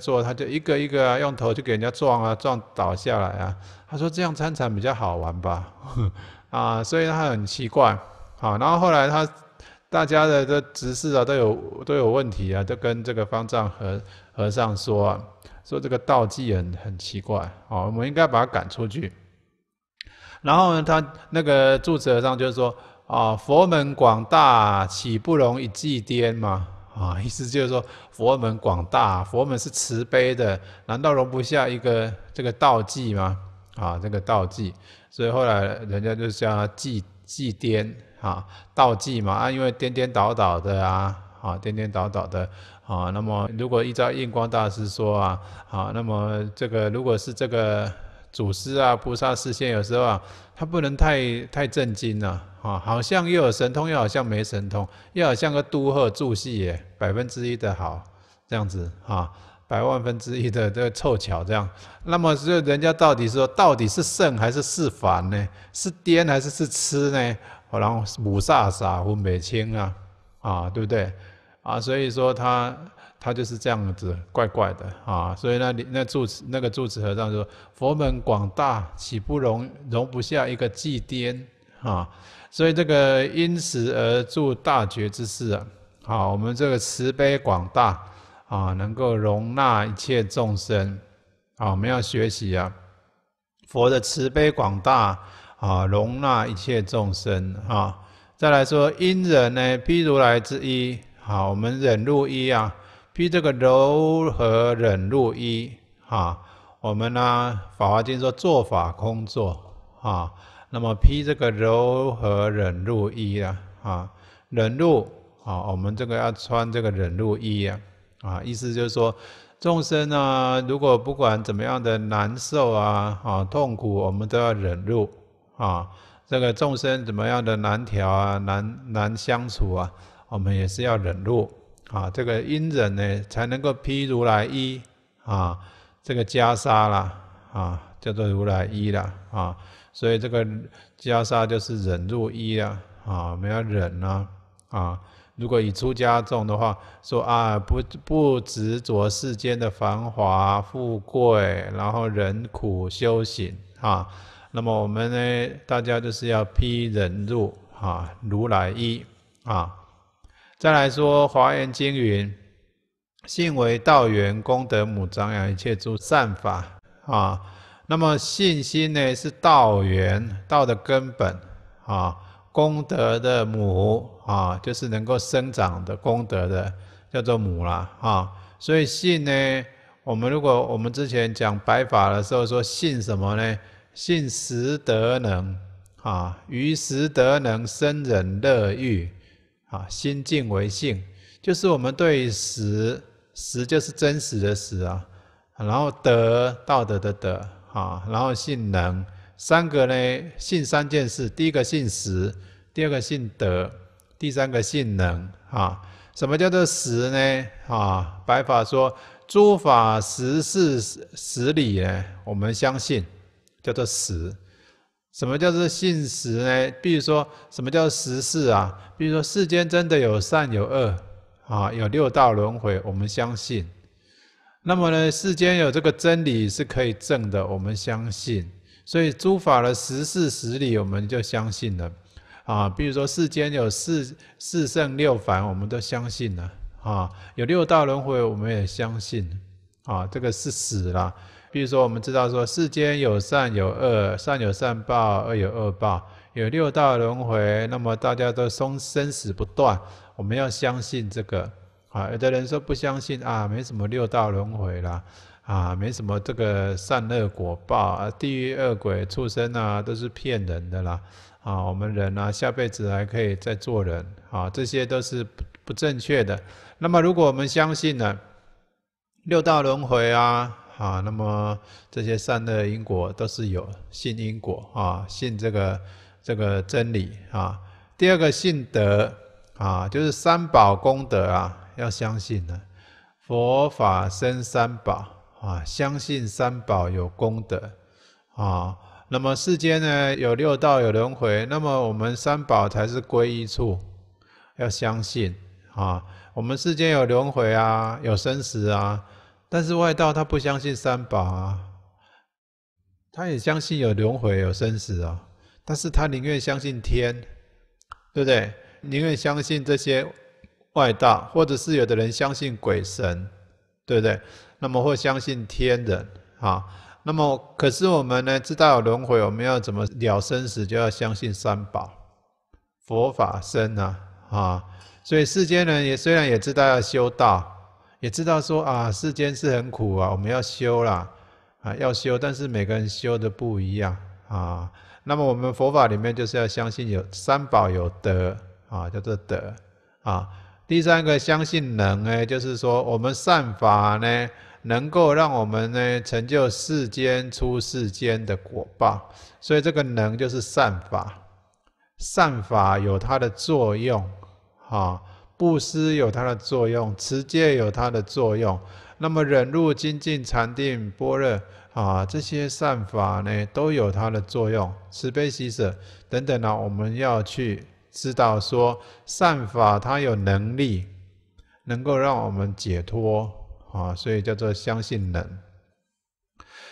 做他就一个一个啊，用头就给人家撞啊撞倒下来啊。他说这样参禅比较好玩吧，啊，所以他很奇怪啊。然后后来他大家的的执事啊都有都有问题啊，都跟这个方丈和和尚说，啊，说这个道济很很奇怪啊，我们应该把他赶出去。然后呢，他那个住持和尚就是说啊，佛门广大，岂不容一祭颠嘛？啊，意思就是说，佛门广大，佛门是慈悲的，难道容不下一个这个道迹吗？啊，这个道迹，所以后来人家就叫他“济济颠”啊，道迹嘛，啊，因为颠颠倒倒的啊，啊，颠颠倒倒的啊。那么，如果依照印光大师说啊，啊，那么这个如果是这个祖师啊、菩萨视线，有时候啊，他不能太太震惊了。啊，好像又有神通，又好像没神通，又好像个都鹤住戏耶，百分之一的好这样子啊，百万分之一的这个凑巧这样。那么就人家到底是到底是圣还是是凡呢？是颠还是是痴呢？然后母煞傻乎美清啊，啊对不对？啊，所以说他他就是这样子怪怪的啊。所以那那住那个住持和尚说，佛门广大，岂不容容不下一个既颠？啊，所以这个因此而著大觉之事啊，好，我们这个慈悲广大啊，能够容纳一切众生啊，我们要学习啊，佛的慈悲广大啊，容纳一切众生啊。再来说，因忍呢，譬如来之一，好，我们忍辱一啊，譬这个柔和忍辱一啊，我们呢，《法华经》说，做法空作啊。那么披这个柔和忍辱衣啊，啊，忍辱啊，我们这个要穿这个忍辱衣啊，啊，意思就是说，众生啊，如果不管怎么样的难受啊，啊，痛苦，我们都要忍辱啊。这个众生怎么样的难调啊，难难相处啊，我们也是要忍辱啊。这个因忍呢，才能够披如来衣啊，这个袈裟啦，啊，叫做如来衣啦，啊。所以这个袈裟就是忍入一啊，啊，我们要忍啊，啊，如果以出家众的话，说啊，不不执着世间的繁华富贵，然后忍苦修行啊，那么我们呢，大家就是要披忍入啊，如来一啊，再来说《华严经》云：“信为道源，功德母，长养一切诸善法啊。”那么信心呢，是道源，道的根本，啊，功德的母，啊，就是能够生长的功德的，叫做母啦，啊，所以信呢，我们如果我们之前讲白法的时候说信什么呢？信实德能，啊，于实德能生人乐欲，啊，心静为性，就是我们对实，实就是真实的实啊，然后德，道德的德。啊，然后性能三个呢，信三件事：第一个信实，第二个信德，第三个性能。啊，什么叫做实呢？啊，白法说诸法实是实理呢，我们相信叫做实。什么叫做信实呢？比如说什么叫实事啊？比如说世间真的有善有恶，啊，有六道轮回，我们相信。那么呢，世间有这个真理是可以证的，我们相信，所以诸法的十事十理，我们就相信了，啊，比如说世间有四四圣六凡，我们都相信了，啊，有六道轮回，我们也相信，啊，这个是死了。比如说我们知道说，世间有善有恶，善有善报，恶有恶报，有六道轮回，那么大家都生生死不断，我们要相信这个。啊，有的人说不相信啊，没什么六道轮回啦，啊，没什么这个善恶果报啊，地狱恶鬼畜生啊，都是骗人的啦，啊，我们人啊，下辈子还可以再做人啊，这些都是不不正确的。那么，如果我们相信呢，六道轮回啊，啊，那么这些善恶因果都是有信因果啊，信这个这个真理啊。第二个信德啊，就是三宝功德啊。要相信呢，佛法生三宝啊，相信三宝有功德啊。那么世间呢，有六道，有轮回。那么我们三宝才是归一处，要相信啊。我们世间有轮回啊，有生死啊。但是外道他不相信三宝啊，他也相信有轮回、有生死啊，但是他宁愿相信天，对不对？宁愿相信这些。外道，或者是有的人相信鬼神，对不对？那么或相信天人啊，那么可是我们呢，知道有轮回，我们要怎么了生死，就要相信三宝、佛法、僧啊啊。所以世间人也虽然也知道要修道，也知道说啊，世间是很苦啊，我们要修啦啊，要修，但是每个人修的不一样啊。那么我们佛法里面就是要相信有三宝，有德啊，叫做德啊。第三个相信能呢，就是说我们善法呢，能够让我们呢成就世间出世间的果报，所以这个能就是善法，善法有它的作用，哈，布施有它的作用，持戒有它的作用，那么忍辱、精进、禅定、般若啊，这些善法呢都有它的作用，慈悲喜舍等等呢，我们要去。知道说善法，它有能力能够让我们解脱啊，所以叫做相信能。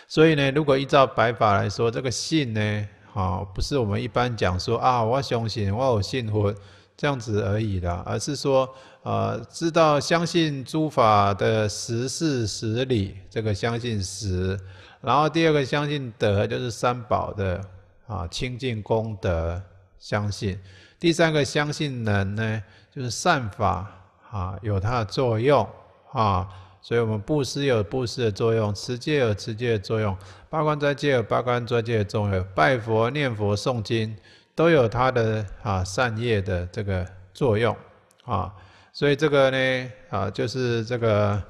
所以呢，如果依照白法来说，这个信呢，啊，不是我们一般讲说啊，我相信，我有信佛这样子而已的，而是说，呃，知道相信诸法的十事十理，这个相信十，然后第二个相信德，就是三宝的啊清净功德，相信。第三个相信人呢，就是善法啊，有它的作用啊，所以我们布施有布施的作用，持戒有持戒的作用，八关斋戒有八关斋戒的作用，拜佛、念佛、诵经都有它的啊善业的这个作用啊，所以这个呢啊，就是这个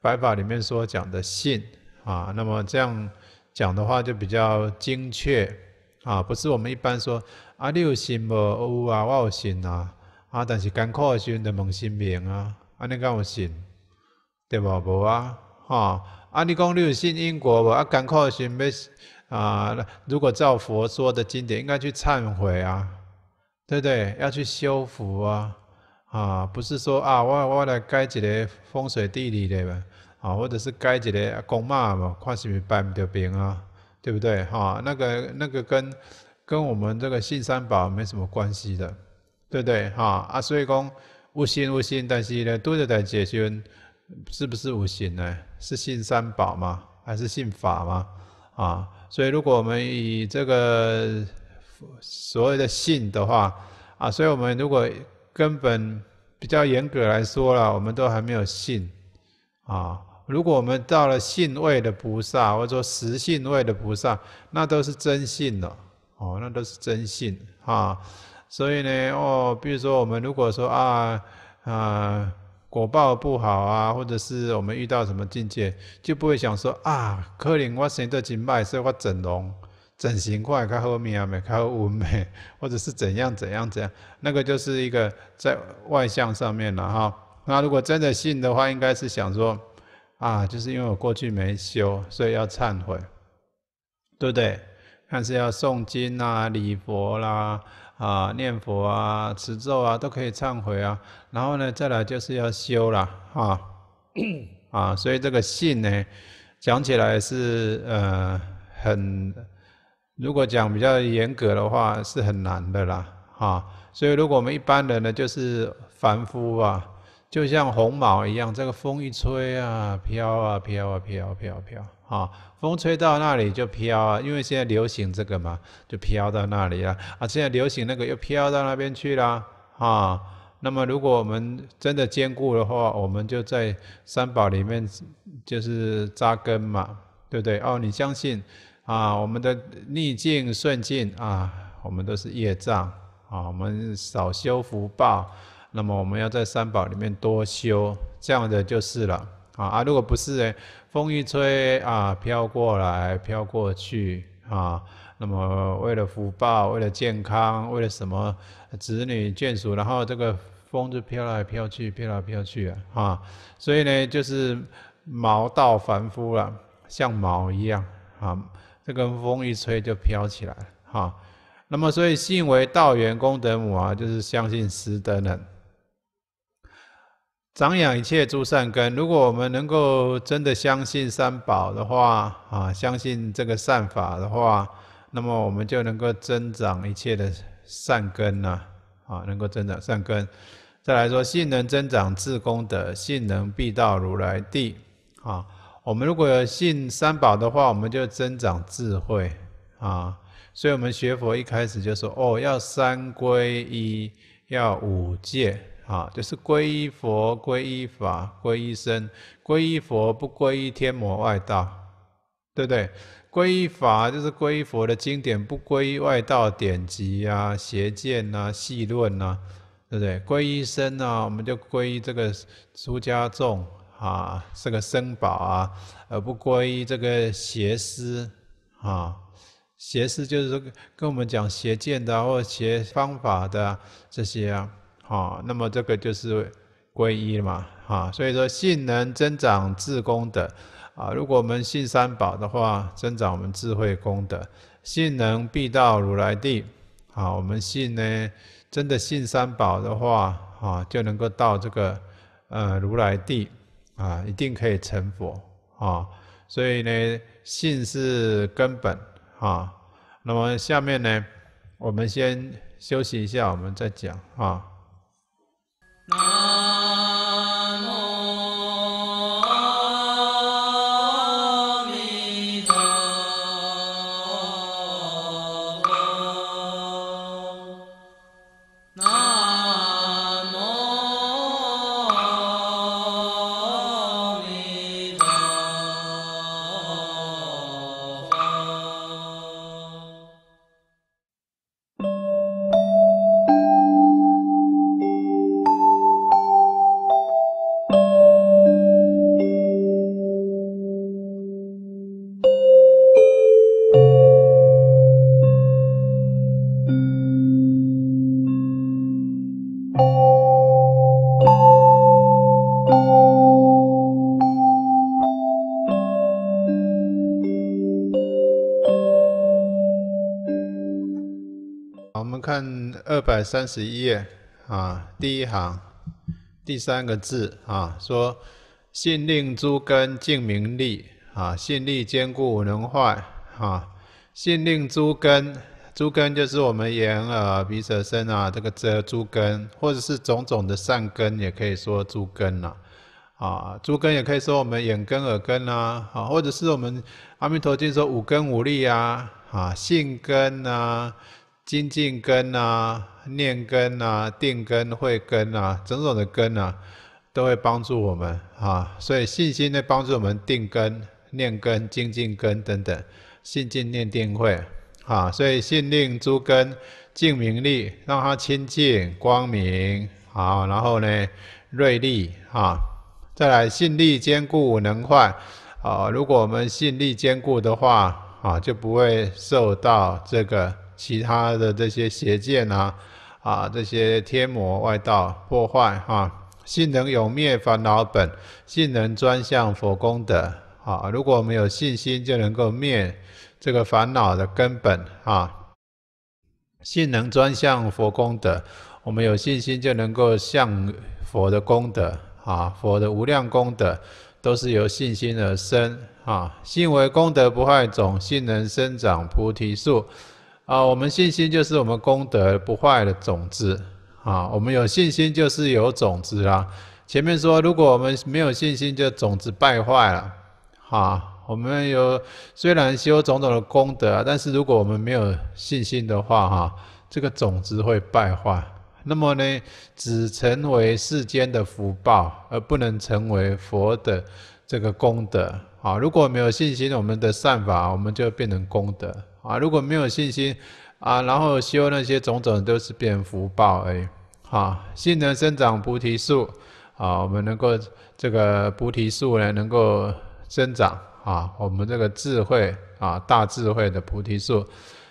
白法里面所讲的信啊，那么这样讲的话就比较精确啊，不是我们一般说。啊，你有信无有啊？我有信啊！啊，但是艰苦诶时阵著问神明啊，安尼敢有信？对无？无啊！吼、啊，你讲你有信因果无？啊，艰苦诶时阵，要啊！如果照佛说的经典，应该去忏悔啊，对不对？要去修复啊！啊，不是说啊，我我来改一个风水地理的嘛，啊，或者是改一个公骂嘛，看是毋是办毋著病啊，对不对？吼。那个那个跟。跟我们这个信三宝没什么关系的，对不对？哈啊，所以讲无信无信，但是呢，都在解决是不是无信呢？是信三宝吗？还是信法吗？啊，所以如果我们以这个所谓的信的话，啊，所以我们如果根本比较严格来说了，我们都还没有信啊。如果我们到了信位的菩萨，或者说实信位的菩萨，那都是真信了。哦，那都是真信啊，所以呢，哦，比如说我们如果说啊，啊，果报不好啊，或者是我们遇到什么境界，就不会想说啊，可怜我生得金白，所以我整容、整形块，看后面啊，没看文媚，或者是怎样怎样怎样，那个就是一个在外向上面了哈。那如果真的信的话，应该是想说啊，就是因为我过去没修，所以要忏悔，对不对？但是要诵经啊、礼佛啦、啊念佛啊、持咒啊，都可以忏悔啊。然后呢，再来就是要修啦，啊 啊，所以这个信呢，讲起来是呃很，如果讲比较严格的话，是很难的啦。哈，所以如果我们一般人呢，就是凡夫啊，就像红毛一样，这个风一吹啊，飘啊飘啊飘飘飘。啊，风吹到那里就飘啊，因为现在流行这个嘛，就飘到那里了啊。现在流行那个又飘到那边去了啊。那么如果我们真的坚固的话，我们就在三宝里面就是扎根嘛，对不对？哦，你相信啊，我们的逆境顺境啊，我们都是业障啊，我们少修福报，那么我们要在三宝里面多修，这样的就是了啊。啊，如果不是呢？风一吹啊，飘过来，飘过去啊。那么为了福报，为了健康，为了什么子女眷属，然后这个风就飘来飘去，飘来飘去啊。所以呢，就是毛道凡夫了，像毛一样啊。这个风一吹就飘起来哈。那么所以信为道源功德母啊，就是相信师德人。长养一切诸善根，如果我们能够真的相信三宝的话，啊，相信这个善法的话，那么我们就能够增长一切的善根呢，啊，能够增长善根。再来说，信能增长自功德，信能必到如来地。啊，我们如果有信三宝的话，我们就增长智慧，啊，所以我们学佛一开始就说，哦，要三皈依，要五戒。啊，就是皈依佛、皈依法、皈依身。皈依佛不皈依天魔外道，对不对？皈依法就是皈依佛的经典，不皈依外道典籍啊、邪见啊、戏论啊，对不对？皈依身呢，我们就皈依这个出家众啊，这个僧宝啊，而不皈依这个邪师啊。邪师就是说跟我们讲邪见的或邪方法的这些啊。啊，那么这个就是依了嘛，啊，所以说信能增长智功德，啊，如果我们信三宝的话，增长我们智慧功德，信能必到如来地，啊，我们信呢，真的信三宝的话，啊，就能够到这个呃如来地，啊，一定可以成佛，啊，所以呢，信是根本，啊，那么下面呢，我们先休息一下，我们再讲，啊。Ah. 百三十一页啊，第一行第三个字啊，说信令诸根敬明利啊，信力坚固我能坏啊，信令诸根，诸根就是我们眼耳鼻舌身啊，这个遮诸根，或者是种种的善根，也可以说诸根呐啊，诸根也可以说我们眼根耳根啊，啊，或者是我们阿弥陀经说五根五力啊啊，性根呐。精进根啊，念根啊，定根、慧根啊，种种的根啊，都会帮助我们啊。所以信心呢，帮助我们定根、念根、精进根等等，信、进念、定、慧啊。所以信令诸根净明利，让它清净、光明啊。然后呢，锐利啊。再来，信力坚固能坏啊。如果我们信力坚固的话啊，就不会受到这个。其他的这些邪见啊，啊，这些天魔外道破坏啊，性能永灭烦恼本，性能专向佛功德啊。如果我们有信心，就能够灭这个烦恼的根本啊。性能专向佛功德，我们有信心就能够向佛的功德啊，佛的无量功德都是由信心而生啊。信为功德不坏种，性能生长菩提树。啊，我们信心就是我们功德不坏的种子啊。我们有信心就是有种子啦。前面说，如果我们没有信心，就种子败坏了。哈，我们有虽然修种种的功德，但是如果我们没有信心的话，哈，这个种子会败坏。那么呢，只成为世间的福报，而不能成为佛的这个功德啊。如果没有信心，我们的善法，我们就变成功德。啊，如果没有信心，啊，然后修那些种种都是变福报而已。啊，性能生长菩提树，啊，我们能够这个菩提树呢能够生长啊，我们这个智慧啊，大智慧的菩提树，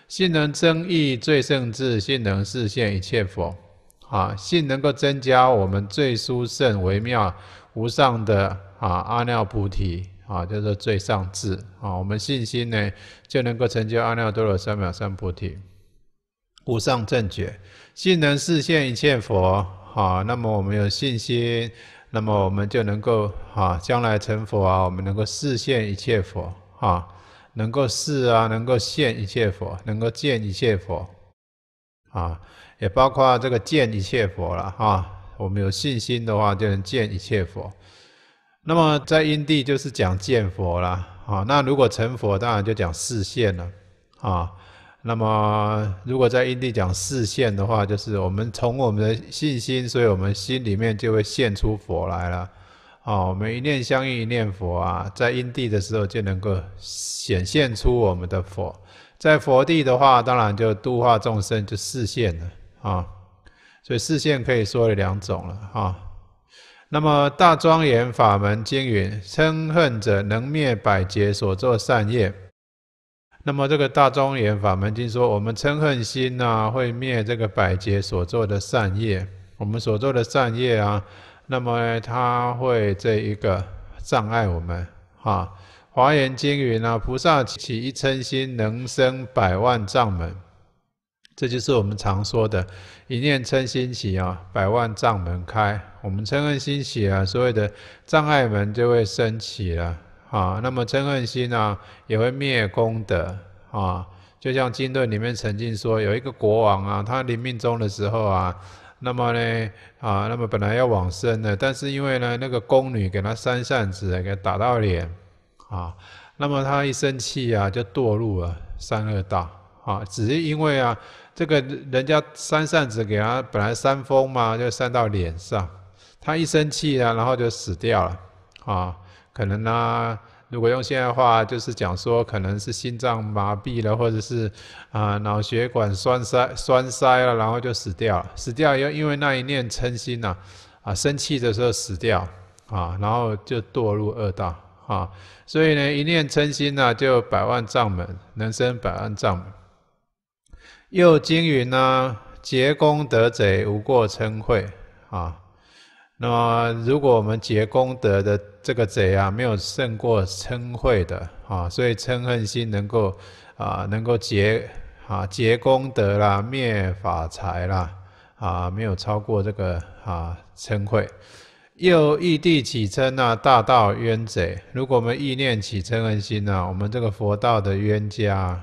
性能增益最胜智，性能示现一切佛，啊，性能够增加我们最殊胜微妙无上的啊阿耨菩提。啊，就是最上智啊，我们信心呢就能够成就阿耨多罗三藐三菩提，无上正觉，信能示现一切佛啊。那么我们有信心，那么我们就能够啊，将来成佛啊，我们能够示现一切佛啊，能够是啊，能够现一切佛，能够见一切佛啊，也包括这个见一切佛了啊。我们有信心的话，就能见一切佛。那么在因地就是讲见佛啦，啊，那如果成佛，当然就讲示现了，啊，那么如果在因地讲示现的话，就是我们从我们的信心，所以我们心里面就会现出佛来了，啊，我们一念相应一念佛啊，在因地的时候就能够显现出我们的佛，在佛地的话，当然就度化众生就示现了，啊，所以示现可以说有两种了，哈。那么大庄严法门经云：嗔恨者能灭百劫所作善业。那么这个大庄严法门经说，我们嗔恨心呐，会灭这个百劫所做的善业。我们所做的善业啊，那么它会这一个障碍我们啊。华严经云啊，菩萨起一嗔心，能生百万障门。这就是我们常说的“一念嗔心起啊，百万障门开”。我们嗔恨心起啊，所谓的障碍门就会升起了啊。那么嗔恨心啊，也会灭功德啊。就像《金论》里面曾经说，有一个国王啊，他临命终的时候啊，那么呢啊，那么本来要往生的，但是因为呢，那个宫女给他扇扇子，给打到脸啊，那么他一生气啊，就堕入了三恶道啊。只是因为啊。这个人家扇扇子给他本来扇风嘛，就扇到脸上，他一生气啊，然后就死掉了，啊，可能呢，如果用现在话就是讲说，可能是心脏麻痹了，或者是啊脑血管栓塞栓塞了，然后就死掉，了。死掉又因为那一念嗔心呐，啊生气的时候死掉，啊然后就堕入恶道，啊，所以呢一念嗔心呢，就百万障门，能生百万障门。又经云呢，结功德贼无过称会啊。那么，如果我们结功德的这个贼啊，没有胜过嗔恚的啊，所以嗔恨心能够啊，能够结啊，结功德啦，灭法财啦啊，没有超过这个啊嗔恚。又意地起嗔呐，大道冤贼。如果我们意念起嗔恨心呐，我们这个佛道的冤家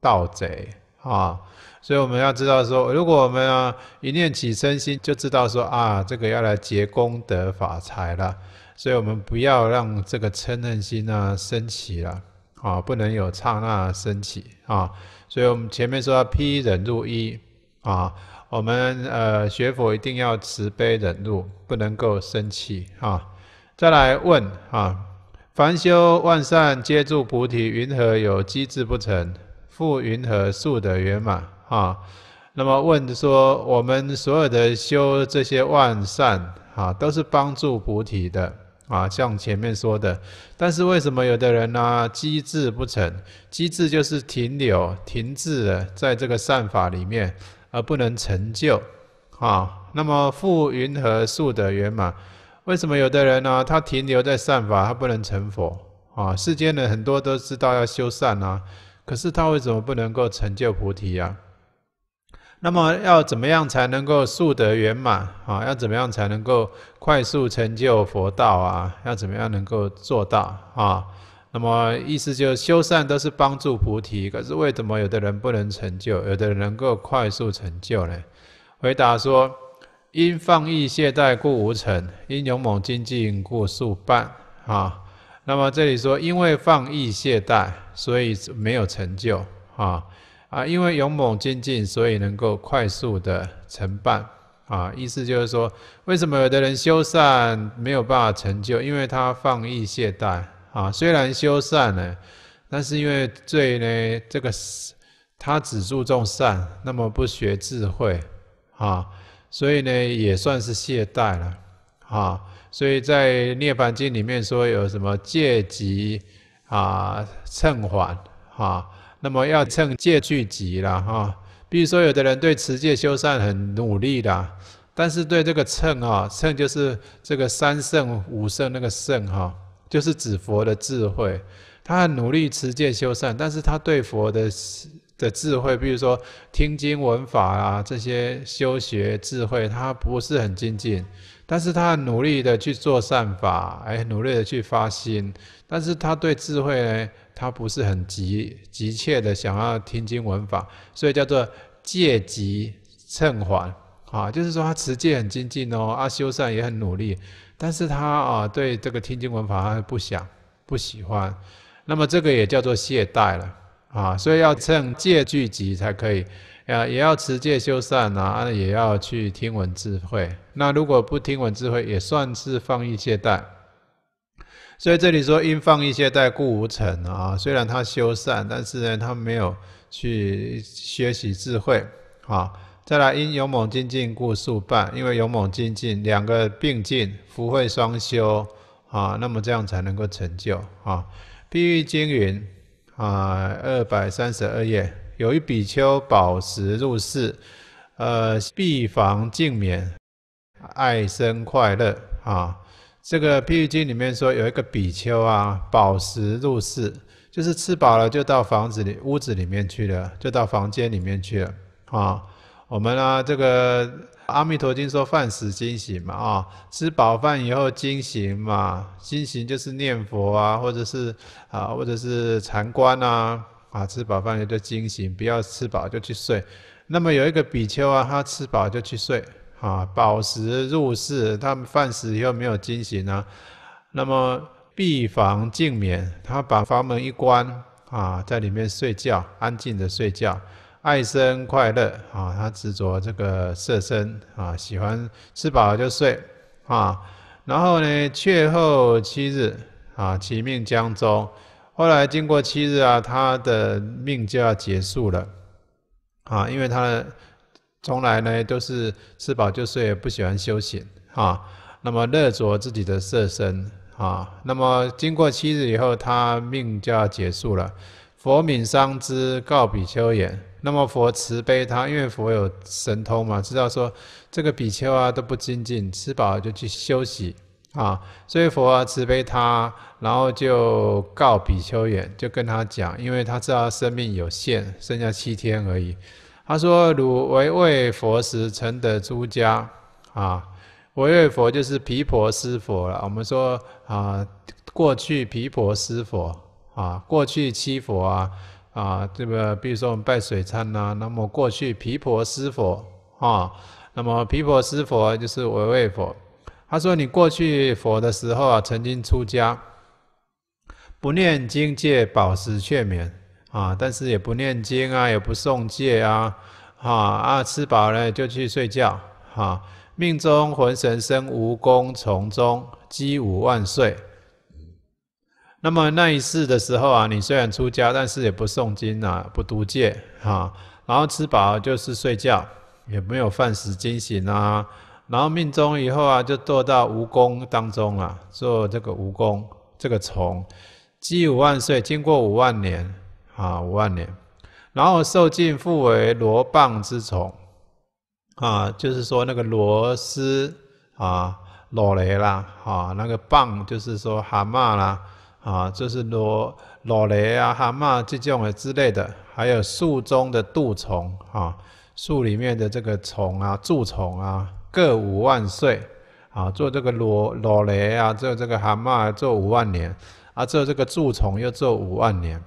盗贼啊。所以我们要知道说，如果我们啊一念起身心，就知道说啊这个要来结功德法财了。所以我们不要让这个嗔恨心啊升起了，啊不能有刹那升起啊。所以我们前面说要披忍入一啊，我们呃学佛一定要慈悲忍入，不能够生气啊。再来问啊，凡修万善皆助菩提，云何有机智不成，复云何速得圆满？啊，那么问说，我们所有的修这些万善啊，都是帮助菩提的啊，像前面说的。但是为什么有的人呢，机智不成？机智就是停留、停滞了，在这个善法里面而不能成就啊。那么复云何速得圆满？为什么有的人呢，他停留在善法，他不能成佛啊？世间人很多都知道要修善啊，可是他为什么不能够成就菩提呀？那么要怎么样才能够速得圆满啊？要怎么样才能够快速成就佛道啊？要怎么样能够做到啊？那么意思就是修善都是帮助菩提，可是为什么有的人不能成就，有的人能够快速成就呢？回答说：因放逸懈怠故无成，因勇猛精进故速办啊。那么这里说，因为放逸懈怠，所以没有成就啊。啊，因为勇猛精进，所以能够快速的成办。啊，意思就是说，为什么有的人修善没有办法成就？因为他放逸懈怠。啊，虽然修善呢，但是因为罪呢，这个他只注重善，那么不学智慧。啊，所以呢，也算是懈怠了。啊，所以在《涅槃经》里面说有什么戒机啊，趁缓啊。那么要称戒具集了哈，比如说有的人对持戒修善很努力啦，但是对这个称啊，称就是这个三圣五圣那个圣哈，就是指佛的智慧。他很努力持戒修善，但是他对佛的的智慧，比如说听经闻法啊这些修学智慧，他不是很精进。但是他很努力的去做善法，哎，努力的去发心，但是他对智慧呢？他不是很急急切的想要听经闻法，所以叫做借急趁缓啊，就是说他持戒很精进哦，啊修善也很努力，但是他啊对这个听经闻法他不想不喜欢，那么这个也叫做懈怠了啊，所以要趁戒聚集才可以，啊也要持戒修善啊，也要去听闻智慧，那如果不听闻智慧，也算是放逸懈怠。所以这里说，应放一些怠故无成啊。虽然他修善，但是呢，他没有去学习智慧啊。再来，因勇猛精进故速办，因为勇猛精进两个并进，福慧双修啊，那么这样才能够成就啊。《譬喻经》云啊，二百三十二页，有一比丘宝石入世，呃，必防净免，爱生快乐啊。这个《譬喻经》里面说有一个比丘啊，饱食入室，就是吃饱了就到房子里屋子里面去了，就到房间里面去了啊。我们呢，这个《阿弥陀经》说饭食惊行嘛啊，吃饱饭以后惊行嘛，惊行就是念佛啊，或者是啊，或者是禅观啊啊，吃饱饭就惊醒，行，不要吃饱就去睡。那么有一个比丘啊，他吃饱就去睡。啊，饱食入室，他饭食又没有进行啊。那么闭房静眠，他把房门一关啊，在里面睡觉，安静的睡觉，爱生快乐啊。他执着这个色身啊，喜欢吃饱了就睡啊。然后呢，却后七日啊，其命将终。后来经过七日啊，他的命就要结束了啊，因为他。从来呢都是吃饱就睡，不喜欢修行啊。那么热着自己的色身啊。那么经过七日以后，他命就要结束了。佛悯伤之，告比丘言：那么佛慈悲他，因为佛有神通嘛，知道说这个比丘啊都不精进，吃饱就去休息啊。所以佛啊慈悲他，然后就告比丘言，就跟他讲，因为他知道生命有限，剩下七天而已。他说：“汝为为佛时，曾得出家？啊，为为佛就是毗婆尸佛了。我们说啊，过去毗婆尸佛啊，过去七佛啊啊，这个比如说我们拜水忏呐，那么过去毗婆尸佛啊，那么毗婆尸佛就是为为佛。他说你过去佛的时候啊，曾经出家，不念经，戒，宝石劝勉。啊，但是也不念经啊，也不诵戒啊，哈啊，吃饱了就去睡觉，哈，命中魂神生蜈蚣从中，积五万岁。那么那一世的时候啊，你虽然出家，但是也不诵经啊，不读戒啊，然后吃饱就是睡觉，也没有饭食惊醒啊，然后命中以后啊，就堕到蜈蚣当中啊，做这个蜈蚣这个虫，积五万岁，经过五万年。啊，五万年，然后受尽复为罗蚌之虫，啊，就是说那个螺蛳啊，螺雷啦，啊，那个蚌就是说蛤蟆啦，啊，就是螺螺雷啊，蛤蟆这种的之类的，还有树中的蠹虫啊，树里面的这个虫啊，蛀虫啊，各五万岁，啊，做这个螺螺雷啊，做这个蛤蟆做五万年，啊，做这个蛀虫又做五万年。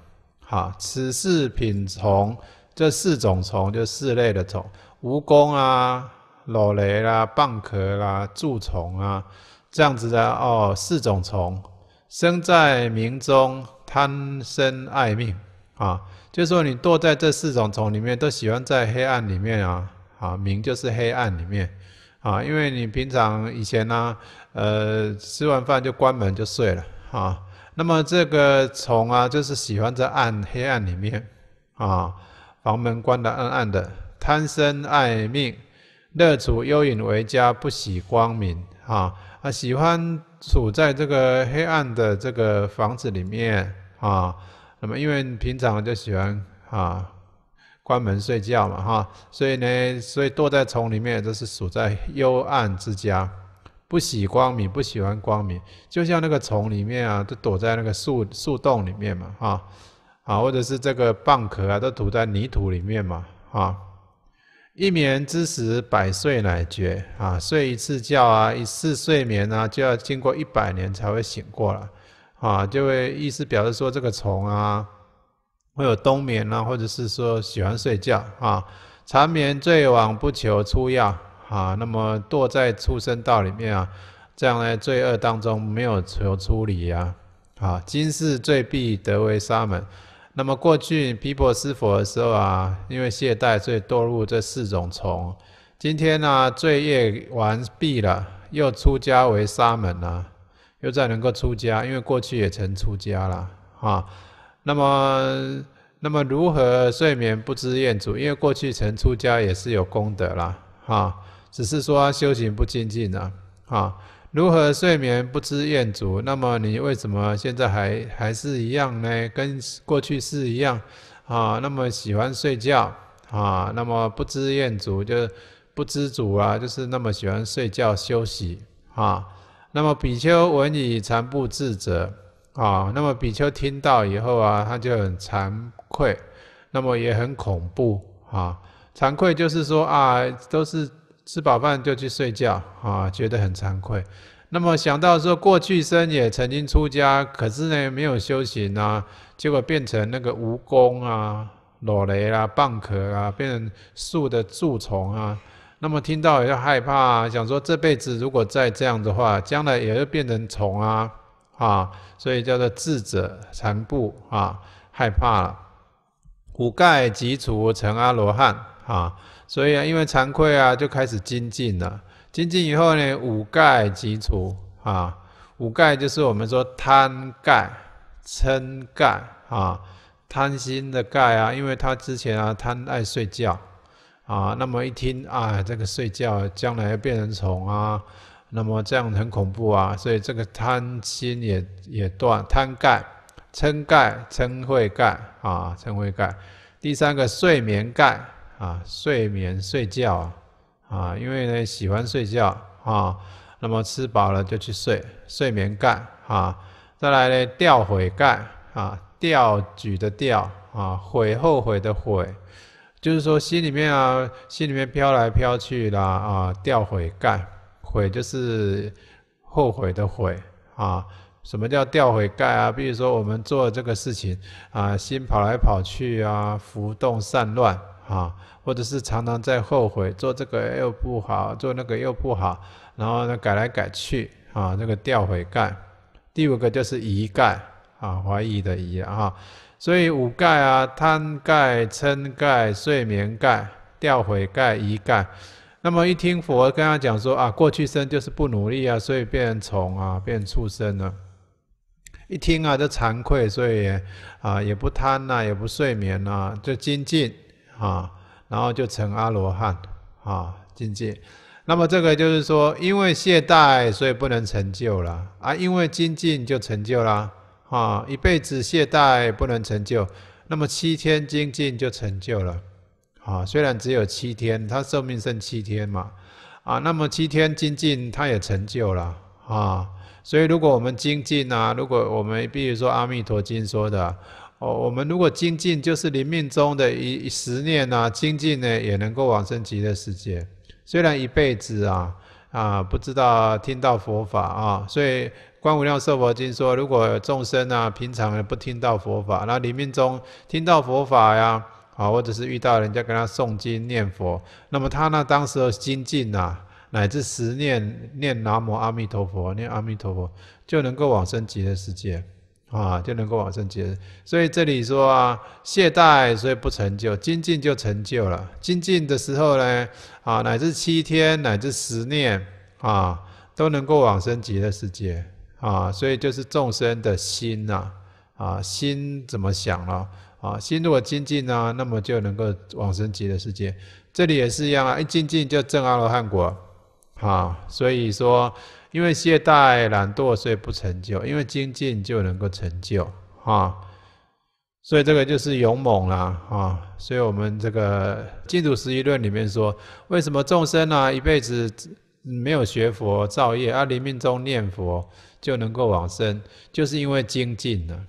哈，此四品虫，这四种虫就四类的虫，蜈蚣啊、裸雷啦、蚌壳啦、蛀虫啊，这样子的哦，四种虫，生在明中贪生爱命啊，就是说你堕在这四种虫里面，都喜欢在黑暗里面啊，啊，明就是黑暗里面啊，因为你平常以前呢，呃，吃完饭就关门就睡了啊。那么这个虫啊，就是喜欢在暗黑暗里面，啊，房门关得暗暗的，贪生爱命，乐处幽隐为家，不喜光明啊，啊，喜欢处在这个黑暗的这个房子里面啊。那么因为平常就喜欢啊，关门睡觉嘛哈，所以呢，所以躲在虫里面，就是处在幽暗之家。不喜光明，不喜欢光明，就像那个虫里面啊，都躲在那个树树洞里面嘛，哈，啊，或者是这个蚌壳啊，都吐在泥土里面嘛，啊，一眠之时，百睡乃觉，啊，睡一次觉啊，一次睡眠啊，就要经过一百年才会醒过来，啊，就会意思表示说这个虫啊，会有冬眠啊，或者是说喜欢睡觉啊，缠绵醉网，不求出药。啊，那么堕在畜生道里面啊，这样呢罪恶当中没有求出离啊，啊，今世罪必得为沙门。那么过去比婆施佛的时候啊，因为懈怠，所以堕入这四种虫。今天呢罪业完毕了，又出家为沙门了，又再能够出家，因为过去也曾出家了啊。那么那么如何睡眠不知厌主？因为过去曾出家也是有功德啦。啊。只是说修行不精进啊。啊，如何睡眠不知厌足？那么你为什么现在还还是一样呢？跟过去是一样，啊，那么喜欢睡觉，啊，那么不知厌足，就是不知足啊，就是那么喜欢睡觉休息，啊，那么比丘闻以惭不自责，啊，那么比丘听到以后啊，他就很惭愧，那么也很恐怖，啊，惭愧就是说啊，都是。吃饱饭就去睡觉啊，觉得很惭愧。那么想到说过去生也曾经出家，可是呢没有修行啊，结果变成那个蜈蚣啊、裸雷啊、蚌壳啊，变成树的蛀虫啊。那么听到也要害怕，想说这辈子如果再这样的话，将来也会变成虫啊啊。所以叫做智者残怖啊，害怕。了。古盖即除成阿罗汉。啊，所以啊，因为惭愧啊，就开始精进了。精进以后呢，五盖即除啊。五盖就是我们说贪盖、嗔盖啊，贪心的盖啊。因为他之前啊贪爱睡觉啊，那么一听啊，这个睡觉将来要变成虫啊，那么这样很恐怖啊，所以这个贪心也也断。贪盖、嗔盖、嗔会盖啊，嗔会盖。第三个睡眠盖。啊，睡眠睡觉啊，因为呢喜欢睡觉啊，那么吃饱了就去睡，睡眠盖啊，再来呢吊悔盖啊，吊举的吊啊，悔后悔的悔，就是说心里面啊，心里面飘来飘去啦啊，吊悔盖，悔就是后悔的悔啊，什么叫吊悔盖啊？比如说我们做这个事情啊，心跑来跑去啊，浮动散乱。啊，或者是常常在后悔做这个又不好，做那个又不好，然后呢改来改去，啊，这个掉悔盖。第五个就是疑盖，啊，怀疑的疑啊。所以五盖啊，贪盖、嗔盖、睡眠盖、掉悔盖、疑盖。那么一听佛跟他讲说啊，过去生就是不努力啊，所以变成虫啊，变畜生了。一听啊就惭愧，所以啊也不贪呐，也不睡眠呐，就精进。啊，然后就成阿罗汉，啊，精进。那么这个就是说，因为懈怠，所以不能成就了啊。因为精进就成就了啊。一辈子懈怠不能成就，那么七天精进就成就了啊。虽然只有七天，他寿命剩七天嘛，啊，那么七天精进他也成就了啊。所以如果我们精进啊，如果我们比如说阿弥陀经说的。哦，我们如果精进，就是临命中的一一十念呐，精进呢也能够往生极乐世界。虽然一辈子啊啊不知道听到佛法啊，所以《观无量寿佛经》说，如果众生啊平常不听到佛法，那临命中听到佛法呀，啊或者是遇到人家跟他诵经念佛，那么他呢当时精进呐，乃至十念念南无阿弥陀佛，念阿弥陀佛就能够往生极乐世界。啊，就能够往生极，所以这里说啊，懈怠所以不成就，精进就成就了。精进的时候呢，啊，乃至七天乃至十念啊，都能够往生极乐世界啊。所以就是众生的心呐，啊，心怎么想了啊？心如果精进呢，那么就能够往生极乐世界。这里也是一样啊，一精进就证阿罗汉果啊。所以说。因为懈怠懒惰，所以不成就；因为精进就能够成就啊，所以这个就是勇猛啦啊。所以我们这个《净土十一论》里面说，为什么众生啊一辈子没有学佛造业，而临命中念佛就能够往生，就是因为精进了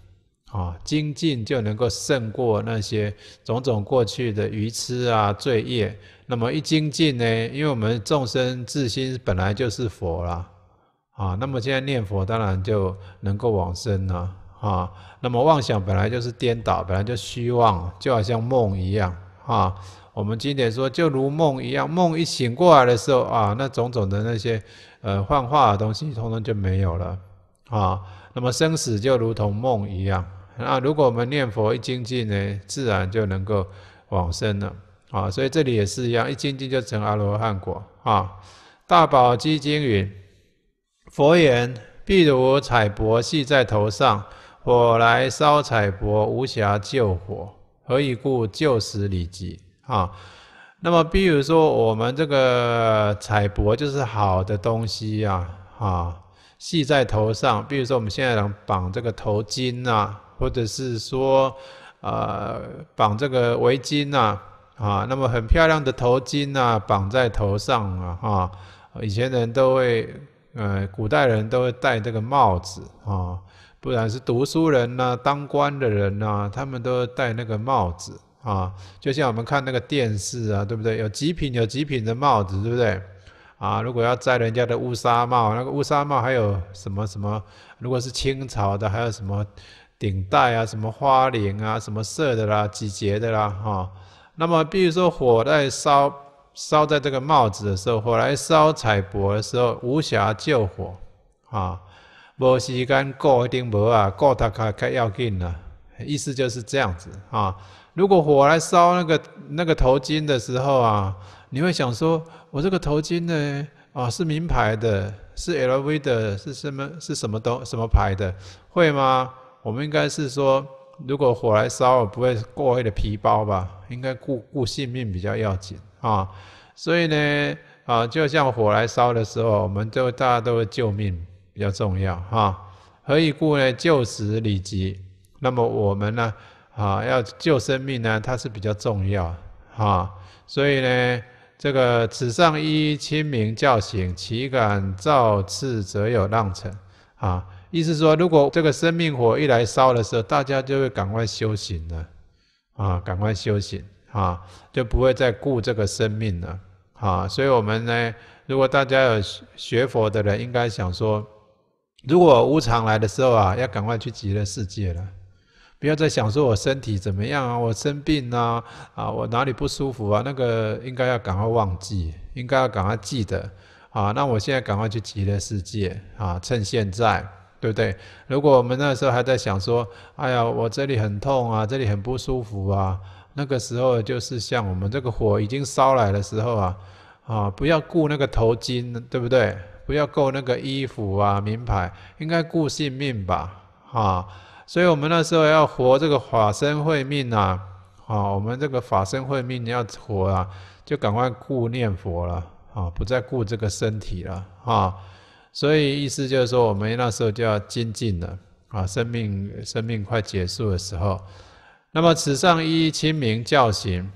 啊，精进就能够胜过那些种种过去的愚痴啊、罪业。那么一精进呢，因为我们众生自心本来就是佛啦。啊，那么现在念佛当然就能够往生了啊。那么妄想本来就是颠倒，本来就虚妄，就好像梦一样啊。我们经典说，就如梦一样，梦一醒过来的时候啊，那种种的那些呃幻化的东西，通通就没有了啊。那么生死就如同梦一样，那如果我们念佛一精进呢，自然就能够往生了啊。所以这里也是一样，一精进就成阿罗汉果啊。大宝积经云。佛言：譬如彩帛系在头上，火来烧彩帛，无暇救火，何以故？救死离集啊。那么，比如说我们这个彩帛就是好的东西呀，啊，系在头上。比如说我们现在能绑这个头巾呐，或者是说，呃，绑这个围巾呐，啊，那么很漂亮的头巾呐，绑在头上啊，哈，以前人都会。呃，古代人都会戴这个帽子啊，不然是读书人呐，当官的人呐，他们都戴那个帽子啊。就像我们看那个电视啊，对不对？有极品，有极品的帽子，对不对？啊，如果要摘人家的乌纱帽，那个乌纱帽还有什么什么？如果是清朝的，还有什么顶戴啊，什么花翎啊，什么色的啦，几节的啦，哈。那么，比如说火在烧。烧在这个帽子的时候，火来烧彩帛的时候，无暇救火啊，无时间过一点无啊，过他开开要紧了。意思就是这样子啊。如果火来烧那个那个头巾的时候啊，你会想说，我这个头巾呢啊，是名牌的，是 LV 的，是什么是什么东什么牌的，会吗？我们应该是说，如果火来烧，不会过黑的皮包吧？应该顾顾性命比较要紧。啊，所以呢，啊，就像火来烧的时候，我们都大家都会救命比较重要哈。何以故呢？救时理急。那么我们呢，啊，要救生命呢，它是比较重要啊。所以呢，这个此上一清明叫醒，岂敢造次则有浪尘啊？意思说，如果这个生命火一来烧的时候，大家就会赶快修行了啊，赶快修行。啊，就不会再顾这个生命了啊！所以，我们呢，如果大家有学佛的人，应该想说，如果无常来的时候啊，要赶快去极乐世界了，不要再想说我身体怎么样啊，我生病啊，啊，我哪里不舒服啊？那个应该要赶快忘记，应该要赶快记得啊！那我现在赶快去极乐世界啊，趁现在，对不对？如果我们那时候还在想说，哎呀，我这里很痛啊，这里很不舒服啊。那个时候就是像我们这个火已经烧来的时候啊，啊，不要顾那个头巾，对不对？不要够那个衣服啊，名牌，应该顾性命吧？啊，所以我们那时候要活这个法身慧命呐，啊，我们这个法身慧命你要活啊，就赶快顾念佛了，啊，不再顾这个身体了，啊，所以意思就是说，我们那时候就要精进了，啊，生命生命快结束的时候。那么此上依清明教行，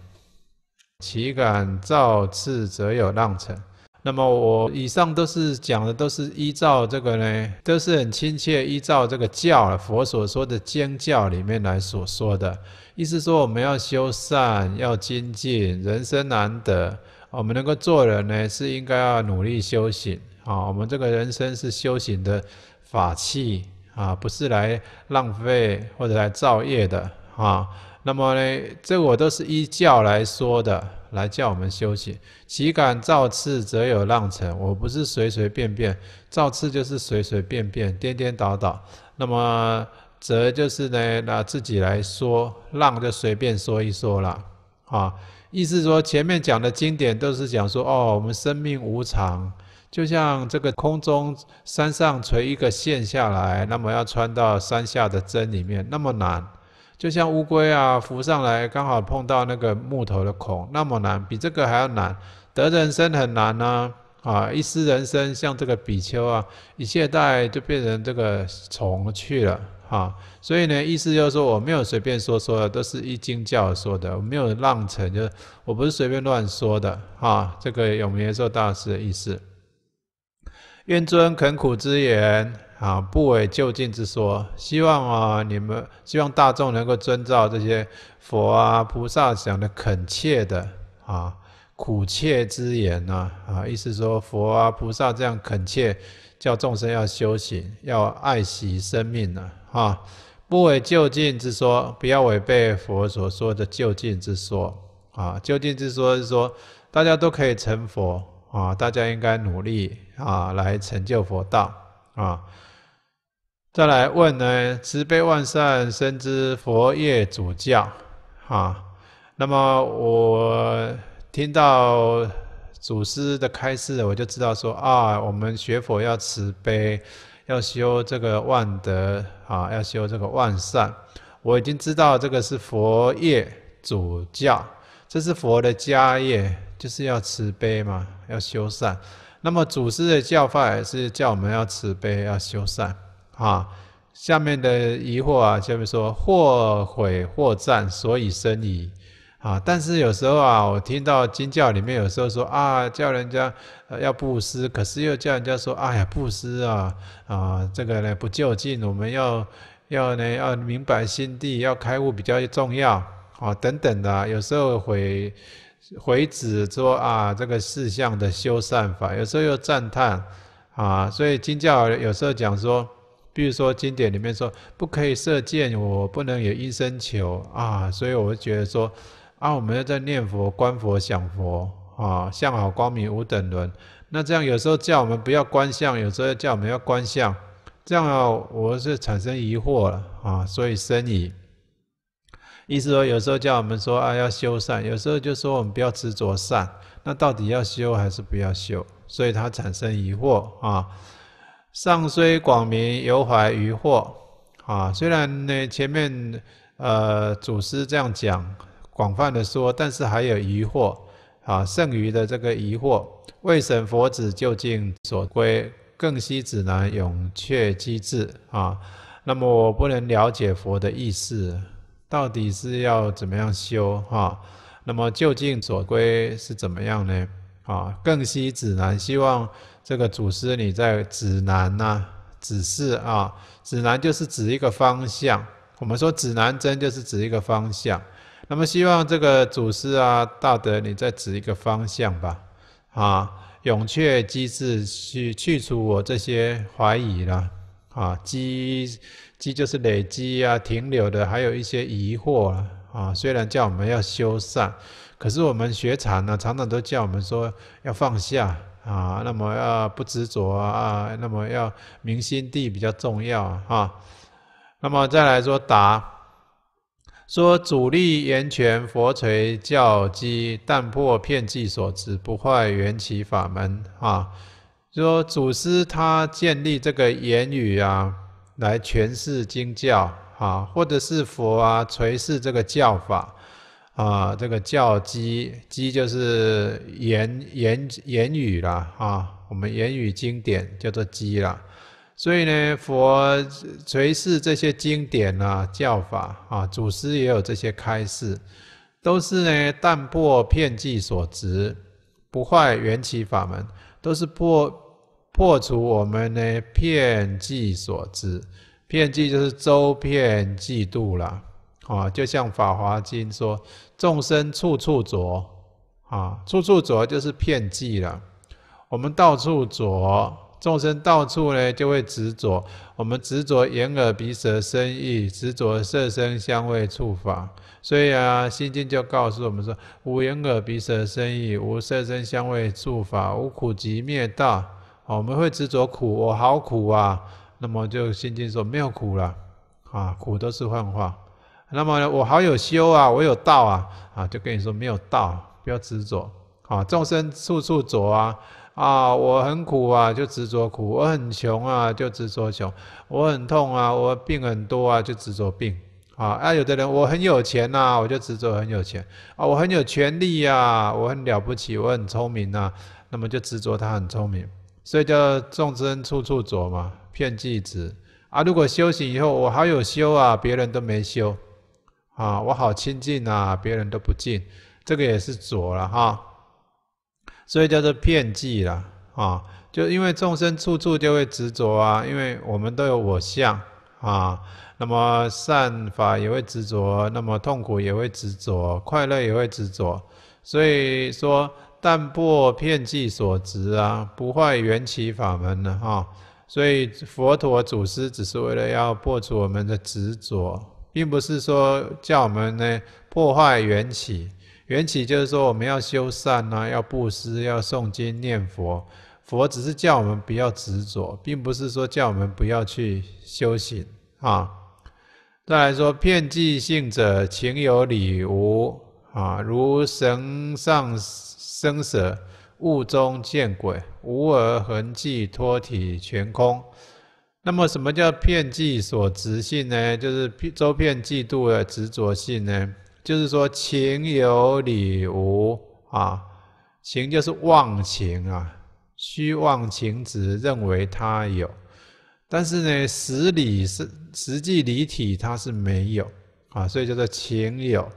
岂敢造次则有浪尘。那么我以上都是讲的，都是依照这个呢，都是很亲切依照这个教佛所说的经教里面来所说的，意思说我们要修善，要精进，人生难得，我们能够做人呢，是应该要努力修行啊。我们这个人生是修行的法器啊，不是来浪费或者来造业的。啊，那么呢，这我都是依教来说的，来教我们修行。岂敢造次，则有浪尘。我不是随随便便造次，就是随随便便颠颠倒倒。那么则就是呢，那自己来说浪就随便说一说了。啊，意思说前面讲的经典都是讲说哦，我们生命无常，就像这个空中山上垂一个线下来，那么要穿到山下的针里面，那么难。就像乌龟啊，浮上来刚好碰到那个木头的孔，那么难，比这个还要难。得人生很难呐、啊，一失人生像这个比丘啊，一切代就变成这个虫去了，啊，所以呢，意思就是说，我没有随便说说，都是一经教说的，我没有浪成，就是我不是随便乱说的，啊。这个永明延寿大师的意思，愿尊肯苦之言。啊，不为就近之说，希望啊，你们希望大众能够遵照这些佛啊、菩萨讲的恳切的啊、苦切之言呐，啊，意思说佛啊、菩萨这样恳切叫众生要修行，要爱惜生命呢，啊，不为就近之说，不要违背佛所说的就近之说，啊，就近之说是说大家都可以成佛啊，大家应该努力啊来成就佛道啊。再来问呢？慈悲万善，深知佛业主教，哈。那么我听到祖师的开示，我就知道说啊，我们学佛要慈悲，要修这个万德啊，要修这个万善。我已经知道这个是佛业主教，这是佛的家业，就是要慈悲嘛，要修善。那么祖师的教法也是叫我们要慈悲，要修善。啊，下面的疑惑啊，下面说或毁或战，所以生疑啊。但是有时候啊，我听到经教里面有时候说啊，叫人家要布施，可是又叫人家说，哎呀，布施啊啊，这个呢不就近，我们要要呢要明白心地，要开悟比较重要啊等等的。有时候回回指说啊，这个事项的修善法，有时候又赞叹啊，所以经教有时候讲说。比如说经典里面说不可以射箭，我不能有一身求啊，所以我就觉得说啊，我们要在念佛、观佛、想佛啊，向好光明无等伦。那这样有时候叫我们不要观相，有时候叫我们要观相，这样啊，我是产生疑惑了啊，所以生疑。意思说有时候叫我们说啊要修善，有时候就说我们不要执着善，那到底要修还是不要修？所以他产生疑惑啊。上虽广明，犹怀余惑。啊，虽然呢，前面呃祖师这样讲，广泛的说，但是还有疑惑啊，剩余的这个疑惑，未审佛子究竟所归，更希指南永却机智啊。那么我不能了解佛的意思，到底是要怎么样修哈？那么究竟所归是怎么样呢？啊，更惜指南，希望这个祖师你在指南呐，指示啊，指南就是指一个方向。我们说指南针就是指一个方向。那么希望这个祖师啊，大德你在指一个方向吧。啊，永却机智去去除我这些怀疑了。啊，积积就是累积啊，停留的，还有一些疑惑啊。啊，虽然叫我们要修善。可是我们学禅呢，常常都叫我们说要放下啊，那么要不执着啊，那么要明心地比较重要哈。那么再来说答，说主力源泉佛垂教机，但破片剂所执不坏缘起法门啊。说祖师他建立这个言语啊，来诠释经教啊，或者是佛啊垂示这个教法。啊，这个教鸡，鸡就是言言言语啦，啊，我们言语经典叫做鸡啦。所以呢，佛垂示这些经典啊，教法啊，祖师也有这些开示，都是呢，淡破片计所执，不坏缘起法门，都是破破除我们呢片计所知，片计就是周片计度了。啊，就像《法华经》说，众生处处着，啊，处处着就是骗计了。我们到处着，众生到处呢就会执着。我们执着眼耳鼻舌身意，执着色声香味触法，所以啊，《心经》就告诉我们说：无眼耳鼻舌身意，无色声香味触法，无苦集灭道。我们会执着苦，我好苦啊！那么就《心经》说没有苦了，啊，苦都是幻化。那么我好有修啊，我有道啊，啊，就跟你说没有道，不要执着啊。众生处处着啊，啊，我很苦啊，就执着苦；我很穷啊，就执着穷；我很痛啊，我病很多啊，就执着病啊。啊，有的人我很有钱呐，我就执着很有钱啊；我很有权利呀，我很了不起，我很聪明呐，那么就执着他很聪明，所以叫众生处处着嘛，骗剂子啊。如果修行以后我好有修啊，别人都没修。啊，我好清近啊，别人都不近，这个也是浊了哈，所以叫做片剂了啊。就因为众生处处就会执着啊，因为我们都有我相啊，那么善法也会执着，那么痛苦也会执着，快乐也会执着，所以说淡破片计所执啊，不坏缘起法门呢，哈。所以佛陀祖师只是为了要破除我们的执着。并不是说叫我们呢破坏缘起，缘起就是说我们要修善呐，要布施，要诵经念佛。佛只是叫我们不要执着，并不是说叫我们不要去修行啊。再来说，骗计性者情有理无啊，如神上生舍，物中见鬼，无而恒迹，托体全空。那么，什么叫片计所执性呢？就是周片计度的执着性呢？就是说，情有理无啊？情就是妄情啊，虚妄情执认为它有，但是呢，实理是实际离体，它是没有啊，所以叫做情有，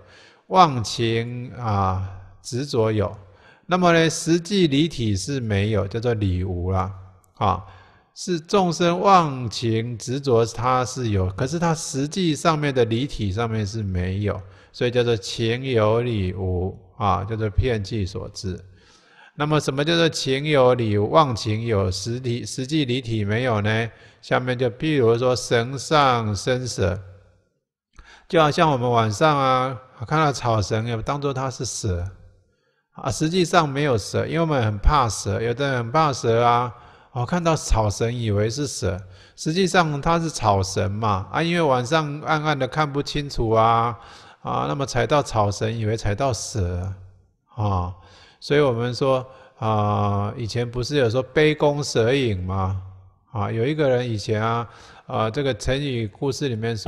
妄情啊，执着有。那么呢，实际离体是没有，叫做理无了啊。是众生忘情执着，它是有；可是它实际上面的离体上面是没有，所以叫做情有理无啊，叫做骗气所致。那么什么叫做情有理？忘情有实体，实际离体没有呢？下面就譬如说神上生蛇，就好像我们晚上啊看到草绳，有当作它是蛇啊，实际上没有蛇，因为我们很怕蛇，有的人很怕蛇啊。哦，看到草神以为是蛇，实际上它是草神嘛啊！因为晚上暗暗的看不清楚啊啊，那么踩到草神以为踩到蛇啊，所以我们说啊，以前不是有说杯弓蛇影吗？啊，有一个人以前啊，啊，这个成语故事里面。说。